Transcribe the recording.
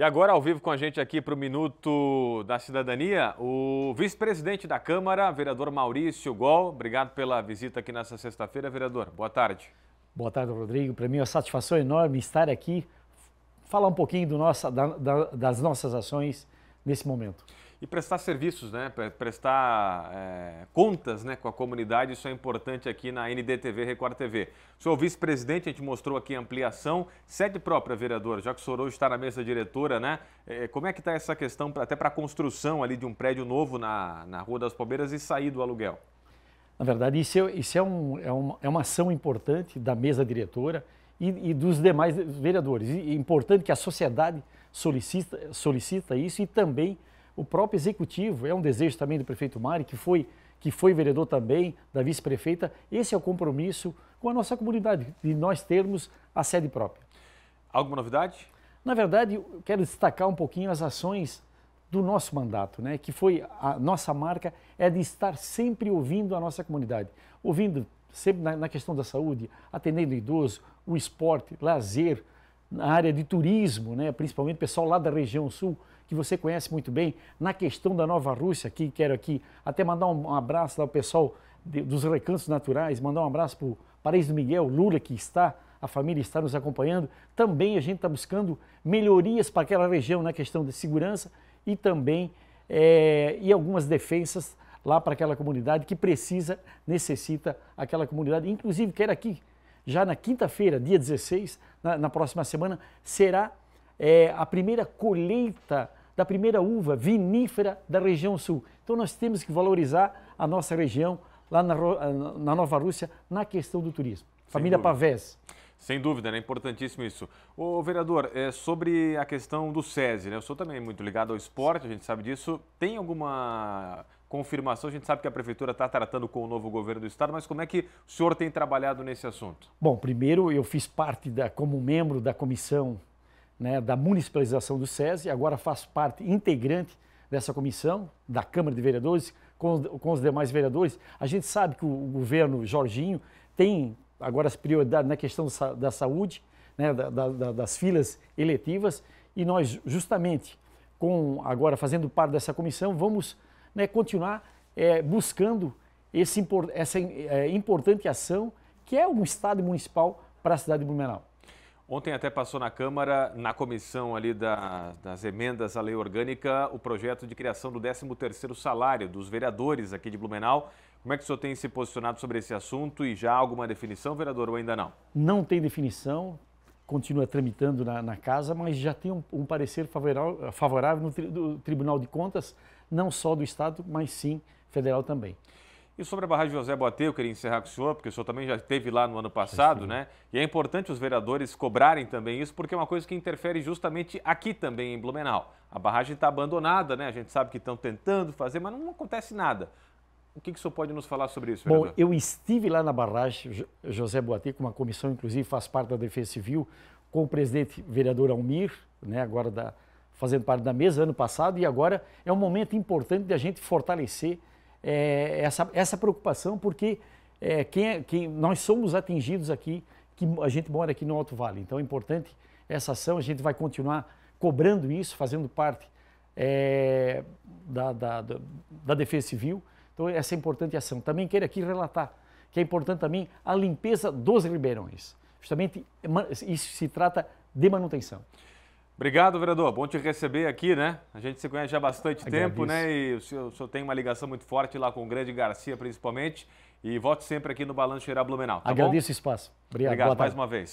E agora, ao vivo com a gente aqui para o Minuto da Cidadania, o vice-presidente da Câmara, vereador Maurício Gol. Obrigado pela visita aqui nessa sexta-feira, vereador. Boa tarde. Boa tarde, Rodrigo. Para mim é uma satisfação enorme estar aqui, falar um pouquinho nossa, da, da, das nossas ações nesse momento. E prestar serviços, né? prestar é, contas né? com a comunidade, isso é importante aqui na NDTV Record TV. O senhor vice-presidente, a gente mostrou aqui a ampliação, sede própria, vereador, já que o senhor hoje está na mesa diretora, né? É, como é que está essa questão, até para a construção ali de um prédio novo na, na Rua das Palmeiras e sair do aluguel? Na verdade, isso, é, isso é, um, é, uma, é uma ação importante da mesa diretora e, e dos demais vereadores. E é importante que a sociedade solicita, solicita isso e também o próprio executivo, é um desejo também do prefeito Mari, que foi, que foi vereador também, da vice-prefeita, esse é o compromisso com a nossa comunidade, de nós termos a sede própria. Alguma novidade? Na verdade, eu quero destacar um pouquinho as ações do nosso mandato, né? que foi a nossa marca, é de estar sempre ouvindo a nossa comunidade, ouvindo sempre na, na questão da saúde, atendendo o idoso, o esporte, lazer, na área de turismo, né? principalmente o pessoal lá da região sul, que você conhece muito bem, na questão da Nova Rússia, que quero aqui até mandar um abraço ao pessoal de, dos Recantos Naturais, mandar um abraço para o Paris do Miguel, Lula, que está, a família está nos acompanhando. Também a gente está buscando melhorias para aquela região na questão de segurança e também é, e algumas defensas lá para aquela comunidade que precisa, necessita aquela comunidade. Inclusive, quero aqui, já na quinta-feira, dia 16, na, na próxima semana, será é, a primeira colheita da primeira uva vinífera da região sul. Então nós temos que valorizar a nossa região lá na, eh, na Nova Rússia na questão do turismo. Família Pavés. Sem dúvida, né? Importantíssimo isso. O vereador, é, sobre a questão do SESI, né? Eu sou também muito ligado ao esporte, a gente sabe disso. Tem alguma confirmação? A gente sabe que a prefeitura está tratando com o novo governo do estado, mas como é que o senhor tem trabalhado nesse assunto? Bom, primeiro eu fiz parte da, como membro da comissão né, da municipalização do SESI, agora faz parte integrante dessa comissão, da Câmara de Vereadores, com os, com os demais vereadores. A gente sabe que o, o governo Jorginho tem agora as prioridades na questão da saúde, né, da, da, das filas eletivas, e nós, justamente, com agora fazendo parte dessa comissão, vamos né, continuar é, buscando esse, essa é, importante ação que é um Estado municipal para a cidade de Blumenau. Ontem até passou na Câmara, na comissão ali da, das emendas à lei orgânica, o projeto de criação do 13º salário dos vereadores aqui de Blumenau. Como é que o senhor tem se posicionado sobre esse assunto e já há alguma definição, vereador, ou ainda não? Não tem definição, continua tramitando na, na casa, mas já tem um, um parecer favorável, favorável no tri, Tribunal de Contas, não só do Estado, mas sim federal também. E sobre a barragem José Boatê, eu queria encerrar com o senhor, porque o senhor também já esteve lá no ano passado, Sim. né? E é importante os vereadores cobrarem também isso, porque é uma coisa que interfere justamente aqui também, em Blumenau. A barragem está abandonada, né? A gente sabe que estão tentando fazer, mas não acontece nada. O que, que o senhor pode nos falar sobre isso, vereador? Bom, eu estive lá na barragem José Boatê, com uma comissão, inclusive, faz parte da Defesa Civil, com o presidente vereador Almir, né? Agora da, fazendo parte da mesa ano passado, e agora é um momento importante de a gente fortalecer é, essa, essa preocupação, porque é, quem, é, quem, nós somos atingidos aqui, que a gente mora aqui no Alto Vale. Então é importante essa ação, a gente vai continuar cobrando isso, fazendo parte é, da, da, da, da Defesa Civil. Então essa é importante ação. Também quero aqui relatar que é importante também a limpeza dos ribeirões. Justamente isso se trata de manutenção. Obrigado, vereador. Bom te receber aqui, né? A gente se conhece há bastante Agradeço. tempo, né? E o senhor, o senhor, tem uma ligação muito forte lá com o grande Garcia, principalmente. E volte sempre aqui no Balanço Geral Blumenau. Tá Agradeço o espaço. Obrigado, Obrigado mais uma vez.